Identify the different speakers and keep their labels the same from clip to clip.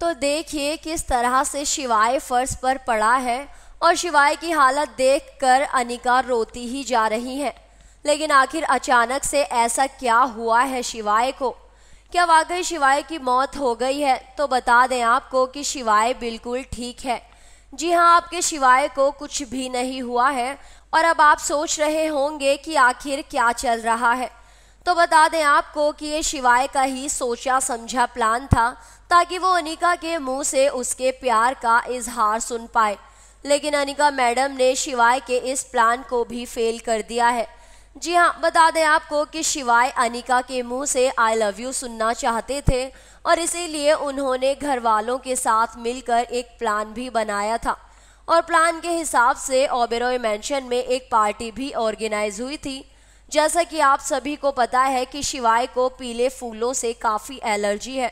Speaker 1: तो देखिए किस तरह से शिवाय फर्श पर पड़ा है और शिवाय की हालत देखकर अनिका रोती ही जा रही है लेकिन आखिर अचानक से ऐसा क्या हुआ है शिवाय को क्या वाकई शिवाय की मौत हो गई है तो बता दें आपको कि शिवाय बिल्कुल ठीक है जी हाँ आपके शिवाय को कुछ भी नहीं हुआ है और अब आप सोच रहे होंगे कि आखिर क्या चल रहा है तो बता दें आपको कि ये शिवाय का ही सोचा समझा प्लान था ताकि वो अनिका के मुंह से उसके प्यार का इजहार सुन पाए लेकिन अनिका मैडम ने शिवाय के इस प्लान को भी फेल कर दिया है जी हाँ बता दें आपको कि शिवाय अनिका के मुंह से आई लव यू सुनना चाहते थे और इसीलिए उन्होंने घर वालों के साथ मिलकर एक प्लान भी बनाया था और प्लान के हिसाब से ओबेरॉय मैंशन में एक पार्टी भी ऑर्गेनाइज हुई थी जैसा कि आप सभी को पता है कि शिवाय को पीले फूलों से काफ़ी एलर्जी है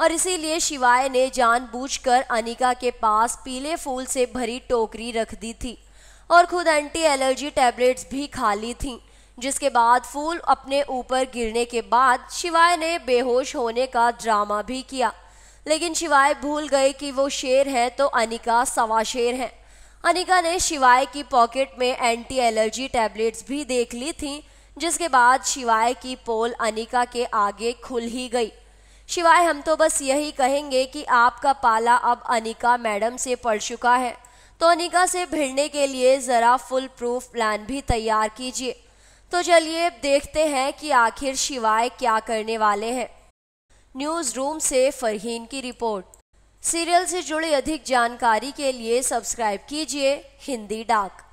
Speaker 1: और इसीलिए शिवाय ने जानबूझकर अनिका के पास पीले फूल से भरी टोकरी रख दी थी और खुद एंटी एलर्जी टैबलेट्स भी खा ली थी जिसके बाद फूल अपने ऊपर गिरने के बाद शिवाय ने बेहोश होने का ड्रामा भी किया लेकिन शिवाय भूल गए कि वो शेर है तो अनिका सवा शेर है अनिका ने शिवाय की पॉकेट में एंटी एलर्जी टैबलेट्स भी देख ली थीं जिसके बाद शिवाय की पोल अनिका के आगे खुल ही गई शिवाय हम तो बस यही कहेंगे कि आपका पाला अब अनिका मैडम से पड़ चुका है तो अनिका से भिड़ने के लिए ज़रा फुल प्रूफ प्लान भी तैयार कीजिए तो चलिए देखते हैं कि आखिर शिवाय क्या करने वाले हैं न्यूज़ रूम से फरहीन की रिपोर्ट सीरियल से जुड़ी अधिक जानकारी के लिए सब्सक्राइब कीजिए हिंदी डाक